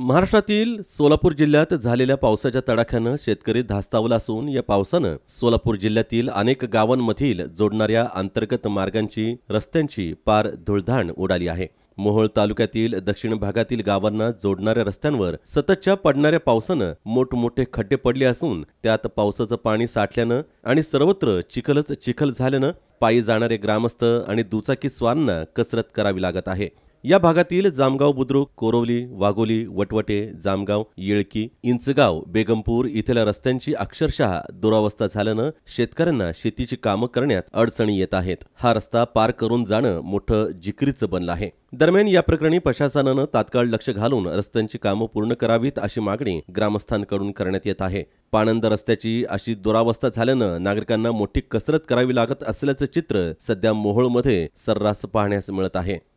महाराष्ट्रातील सोलापूर जिल्ह्यात झालेल्या पावसाच्या तडाख्यानं शेतकरी धास्तावला असून या पावसानं सोलापूर जिल्ह्यातील अनेक गावांमधील जोडणाऱ्या अंतर्गत मार्गांची रस्त्यांची पार धुळधाण उडाली आहे मोहोळ तालुक्यातील दक्षिण भागातील गावांना जोडणाऱ्या रस्त्यांवर सततच्या पडणाऱ्या पावसानं मोठमोठे खड्डे पडले असून त्यात पावसाचं पाणी साठल्यानं आणि सर्वत्र चिखलच चिखल झाल्यानं पायी जाणारे ग्रामस्थ आणि दुचाकी स्वांना कसरत करावी लागत आहे या भागातील जामगाव बुद्रुक कोरवली वाघोली वटवटे जामगाव येळकी इंचगाव बेगमपूर इथल्या रस्त्यांची अक्षरशः दुरावस्था झाल्यानं शेतकऱ्यांना शेतीची कामं करण्यात अडचणी येत आहेत हा रस्ता पार करून जाणं मोठं जिकरीचं बनलं आहे दरम्यान या प्रकरणी प्रशासनानं तात्काळ लक्ष घालून रस्त्यांची कामं पूर्ण करावीत अशी मागणी ग्रामस्थांकडून करण्यात येत आहे पाणंद रस्त्याची अशी दुरावस्था झाल्यानं नागरिकांना मोठी कसरत करावी लागत असल्याचं चित्र सध्या मोहोळमध्ये सर्रास पाहण्यास मिळत आहे